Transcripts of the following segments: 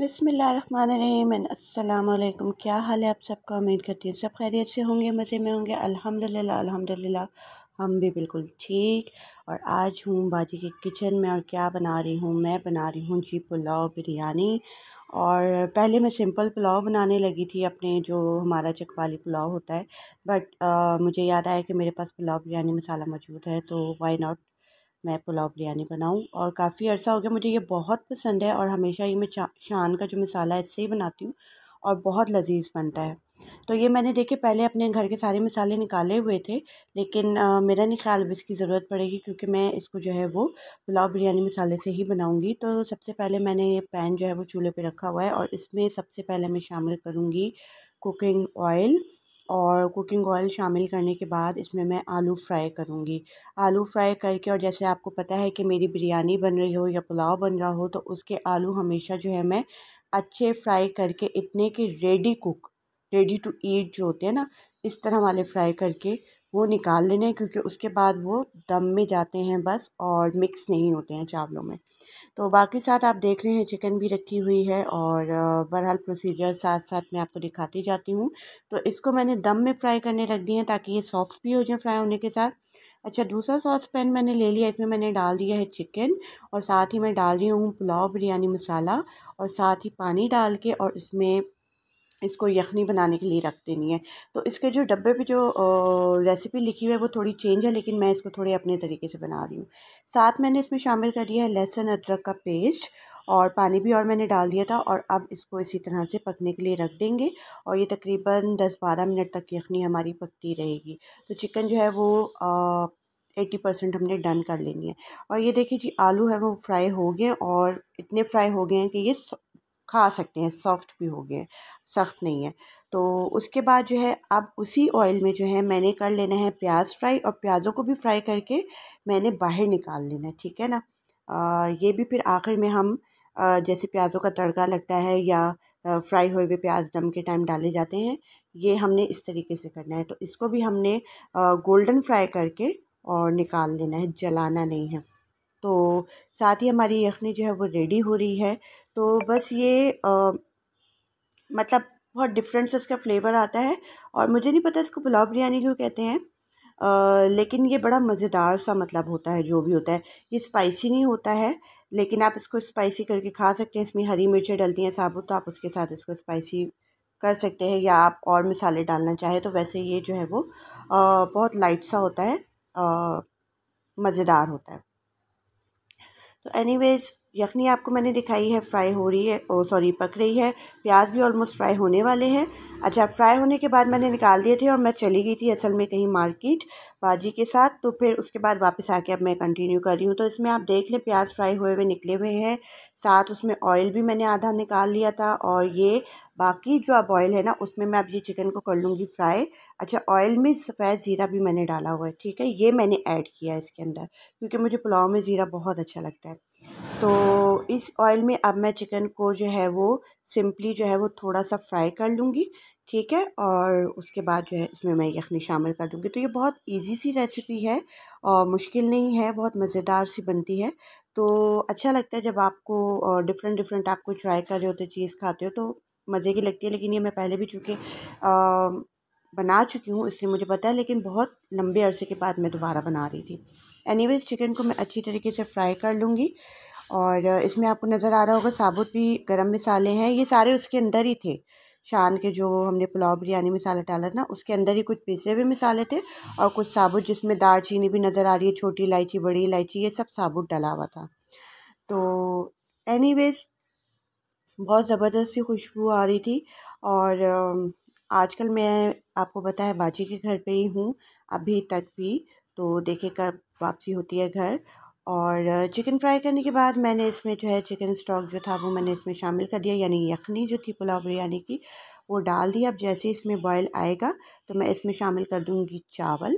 बसमीम अल्लाम क्या हाल है आप सबका उम्मीद करती हूँ सब खैरियत से होंगे मज़े में होंगे अल्हम्दुलिल्लाह अल्हम्दुलिल्लाह हम भी बिल्कुल ठीक और आज हूँ बाजी के किचन में और क्या बना रही हूँ मैं बना रही हूँ जी पुलाव बिरयानी और पहले मैं सिंपल पुलाव बनाने लगी थी अपने जो हमारा चकवाली पुलाव होता है बट आ, मुझे याद आया कि मेरे पास पुलाव बिरयानी मसाला मौजूद है तो वाई नॉट मैं पुलाव बिरयानी बनाऊँ और काफ़ी अर्सा हो गया मुझे ये बहुत पसंद है और हमेशा ही मैं शान का जो मसाला है इससे ही बनाती हूँ और बहुत लजीज बनता है तो ये मैंने देखे पहले अपने घर के सारे मसाले निकाले हुए थे लेकिन आ, मेरा नहीं ख्याल अब इसकी ज़रूरत पड़ेगी क्योंकि मैं इसको जो है वो पुलाव बिरयानी मसाले से ही बनाऊंगी तो सबसे पहले मैंने ये पैन जो है वो चूल्हे पे रखा हुआ है और इसमें सबसे पहले मैं शामिल करूँगी कुकिंग ऑयल और कुकिंग ऑयल शामिल करने के बाद इसमें मैं आलू फ्राई करूँगी आलू फ्राई करके और जैसे आपको पता है कि मेरी बिरयानी बन रही हो या पुलाव बन रहा हो तो उसके आलू हमेशा जो है मैं अच्छे फ्राई करके इतने के ready cook ready to eat जो होते हैं ना इस तरह वाले फ्राई करके वो निकाल लेने हैं क्योंकि उसके बाद वो दम में जाते हैं बस और मिक्स नहीं होते हैं चावलों में तो बाकी साथ आप देख रहे हैं चिकन भी रखी हुई है और बहरहाल प्रोसीजर साथ साथ मैं आपको दिखाती जाती हूँ तो इसको मैंने दम में फ्राई करने रख दी हैं ताकि ये सॉफ्ट भी हो जाए फ्राई होने के साथ अच्छा दूसरा सॉस पैन मैंने ले लिया इसमें मैंने डाल दिया है चिकन और साथ ही मैं डाल रही हूँ पुलाव बिरयानी मसाला और साथ ही पानी डाल के और इसमें इसको यखनी बनाने के लिए रख देनी है तो इसके जो डब्बे पे जो रेसिपी लिखी हुई है वो थोड़ी चेंज है लेकिन मैं इसको थोड़े अपने तरीके से बना रही हूँ साथ मैंने इसमें शामिल कर दिया है लहसुन अदरक का पेस्ट और पानी भी और मैंने डाल दिया था और अब इसको इसी तरह से पकने के लिए रख देंगे और ये तकरीबन दस बारह मिनट तक यखनी हमारी पकती रहेगी तो चिकन जो है वो आ, परसेंट हमने डन कर लेनी है और ये देखिए जी आलू है वो फ्राई हो गए और इतने फ्राई हो गए हैं कि ये खा सकते हैं सॉफ्ट भी हो गए सख्त नहीं है तो उसके बाद जो है अब उसी ऑयल में जो है मैंने कर लेना है प्याज फ्राई और प्याज़ों को भी फ्राई करके मैंने बाहर निकाल लेना है ठीक है ना आ, ये भी फिर आखिर में हम आ, जैसे प्याज़ों का तड़का लगता है या फ्राई हुए हुए प्याज दम के टाइम डाले जाते हैं ये हमने इस तरीके से करना है तो इसको भी हमने गोल्डन फ्राई करके और निकाल लेना है जलाना नहीं है तो साथ ही हमारी यखनी जो है वो रेडी हो रही है तो बस ये आ, मतलब बहुत डिफरेंट से इसका फ्लेवर आता है और मुझे नहीं पता इसको पुलाव बिरयानी क्यों कहते हैं आ, लेकिन ये बड़ा मज़ेदार सा मतलब होता है जो भी होता है ये स्पाइसी नहीं होता है लेकिन आप इसको स्पाइसी करके खा सकते हैं इसमें हरी मिर्चें डलती हैं साबुत तो आप उसके साथ इसको स्पाइसी कर सकते हैं या आप और मिसाले डालना चाहें तो वैसे ये जो है वो आ, बहुत लाइट सा होता है मज़ेदार होता है So anyways, यखनी आपको मैंने दिखाई है फ्राई हो रही है ओ सॉरी पक रही है प्याज भी ऑलमोस्ट फ्राई होने वाले हैं अच्छा फ्राई होने के बाद मैंने निकाल दिए थे और मैं चली गई थी असल में कहीं मार्केट भाजी के साथ तो फिर उसके बाद वापस आके अब मैं कंटिन्यू कर रही हूँ तो इसमें आप देख लें प्याज फ्राई हुए हुए निकले हुए हैं साथ उसमें ऑयल भी मैंने आधा निकाल लिया था और ये बाकी जो अब ऑयल है ना उसमें मैं अब ये चिकन को कर लूँगी फ्राई अच्छा ऑयल में सफ़ेद ज़ीरा भी मैंने डाला हुआ है ठीक है ये मैंने ऐड किया इसके अंदर क्योंकि मुझे पुलाव में ज़ीरा बहुत अच्छा लगता है तो इस ऑयल में अब मैं चिकन को जो है वो सिंपली जो है वो थोड़ा सा फ्राई कर लूँगी ठीक है और उसके बाद जो है इसमें मैं यखनी शामिल कर दूँगी तो ये बहुत इजी सी रेसिपी है और मुश्किल नहीं है बहुत मज़ेदार सी बनती है तो अच्छा लगता है जब आपको डिफरेंट डिफरेंट आपको ट्राई कर रहे होते चीज़ खाते हो तो मज़े की लगती है लेकिन ये मैं पहले भी चूँकि बना चुकी हूँ इसलिए मुझे पता है लेकिन बहुत लंबे अरसे के बाद मैं दोबारा बना रही थी एनीवेज चिकन को मैं अच्छी तरीके से फ्राई कर लूँगी और इसमें आपको नज़र आ रहा होगा साबुत भी गरम मिसाले हैं ये सारे उसके अंदर ही थे शान के जो हमने पुलाव बिरयानी मसाला डाला था ना उसके अंदर ही कुछ पीसे हुए मिसाले थे और कुछ साबुत जिसमें चीनी भी नज़र आ रही है छोटी इलायची बड़ी इलायची ये सब साबुत डला हुआ था तो एनी बहुत ज़बरदस्त सी खुशबू आ रही थी और आजकल मैं आपको पता है बाजी के घर पे ही हूँ अभी तक भी तो देखे कब वापसी होती है घर और चिकन फ्राई करने के बाद मैंने इसमें जो है चिकन स्टॉक जो था वो मैंने इसमें शामिल कर दिया यानी यखनी जो थी पुलाव बिरयानी की वो डाल दी अब जैसे इसमें बॉयल आएगा तो मैं इसमें शामिल कर दूँगी चावल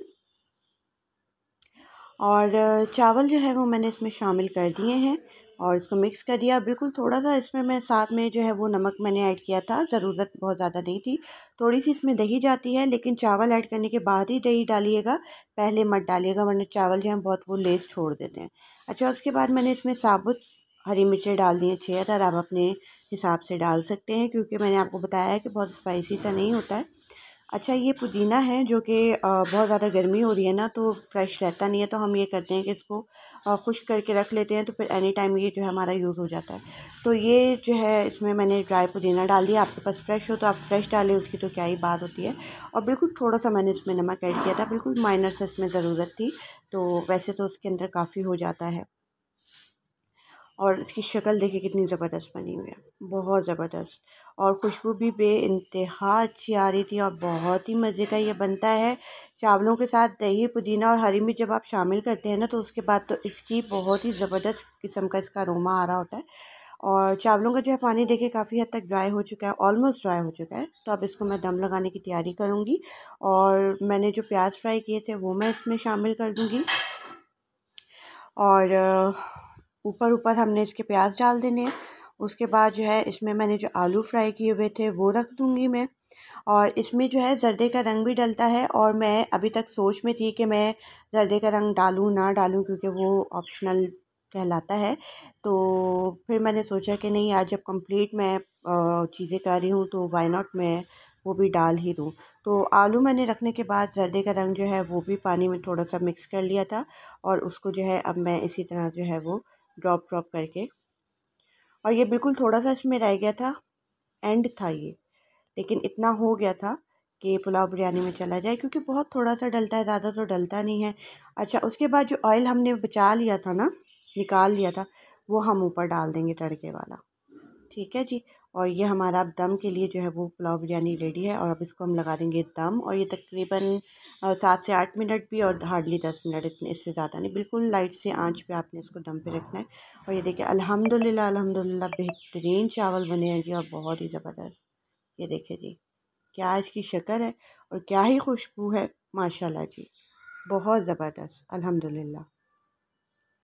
और चावल जो है वो मैंने इसमें शामिल कर दिए हैं और इसको मिक्स कर दिया बिल्कुल थोड़ा सा इसमें मैं साथ में जो है वो नमक मैंने ऐड किया था ज़रूरत बहुत ज़्यादा नहीं थी थोड़ी सी इसमें दही जाती है लेकिन चावल ऐड करने के बाद ही दही डालिएगा पहले मत डालिएगा वरना चावल जो है बहुत वो लेस छोड़ देते हैं अच्छा उसके बाद मैंने इसमें साबुत हरी मिर्चें डाल दी हैं छः अदर आप अपने हिसाब से डाल सकते हैं क्योंकि मैंने आपको बताया है कि बहुत स्पाइसी सा नहीं होता है अच्छा ये पुदीना है जो कि बहुत ज़्यादा गर्मी हो रही है ना तो फ्रेश रहता नहीं है तो हम ये करते हैं कि इसको खुश करके रख लेते हैं तो फिर एनी टाइम ये जो है हमारा यूज़ हो जाता है तो ये जो है इसमें मैंने ड्राई पुदीना डाल दिया आपके पास फ्रेश हो तो आप फ्रेश डालें उसकी तो क्या ही बात होती है और बिल्कुल थोड़ा सा मैंने इसमें नमक ऐड किया था बिल्कुल माइनर सा इसमें ज़रूरत थी तो वैसे तो उसके अंदर काफ़ी हो जाता है और इसकी शक्ल देखिए कितनी ज़बरदस्त बनी हुई है बहुत ज़बरदस्त और खुशबू भी बेानतहा अच्छी आ रही थी और बहुत ही मज़े का ये बनता है चावलों के साथ दही पुदीना और हरी मिर्च जब आप शामिल करते हैं ना तो उसके बाद तो इसकी बहुत ही ज़बरदस्त किस्म का इसका रोमा आ रहा होता है और चावलों का जो है पानी देखिए काफ़ी हद तक ड्राई हो चुका है ऑलमोस्ट ड्राई हो चुका है तो अब इसको मैं दम लगाने की तैयारी करूँगी और मैंने जो प्याज फ्राई किए थे वो मैं इसमें शामिल कर दूँगी और ऊपर ऊपर हमने इसके प्याज डाल देने उसके बाद जो है इसमें मैंने जो आलू फ्राई किए हुए थे वो रख दूँगी मैं और इसमें जो है जर्दे का रंग भी डलता है और मैं अभी तक सोच में थी कि मैं जर्दे का रंग डालूँ ना डालूँ क्योंकि वो ऑप्शनल कहलाता है तो फिर मैंने सोचा कि नहीं आज जब कंप्लीट मैं चीज़ें कर रही हूँ तो वाई नॉट मैं वो भी डाल ही दूँ तो आलू मैंने रखने के बाद जर्दे का रंग जो है वो भी पानी में थोड़ा सा मिक्स कर लिया था और उसको जो है अब मैं इसी तरह जो है वो ड्रॉप ड्रॉप करके और ये बिल्कुल थोड़ा सा इसमें रह गया था एंड था ये लेकिन इतना हो गया था कि पुलाव बिरयानी में चला जाए क्योंकि बहुत थोड़ा सा डलता है ज़्यादा तो डलता नहीं है अच्छा उसके बाद जो ऑयल हमने बचा लिया था ना निकाल लिया था वो हम ऊपर डाल देंगे तड़के वाला ठीक है जी और ये हमारा अब दम के लिए जो है वो पुलाव बिरयानी रेडी है और अब इसको हम लगा देंगे दम और ये तकरीबन सात से आठ मिनट भी और हार्डली दस मिनट इतने इससे ज़्यादा नहीं बिल्कुल लाइट से आंच पे आपने इसको दम पे रखना है और ये देखिए अल्हम्दुलिल्लाह अल्हम्दुलिल्लाह बेहतरीन चावल बने हैं जी और बहुत ही ज़बरदस्त ये देखिए जी क्या इसकी शक्ल है और क्या ही खुशबू है माशाल्लाह जी बहुत ज़बरदस्त अल्हम्दुलिल्लाह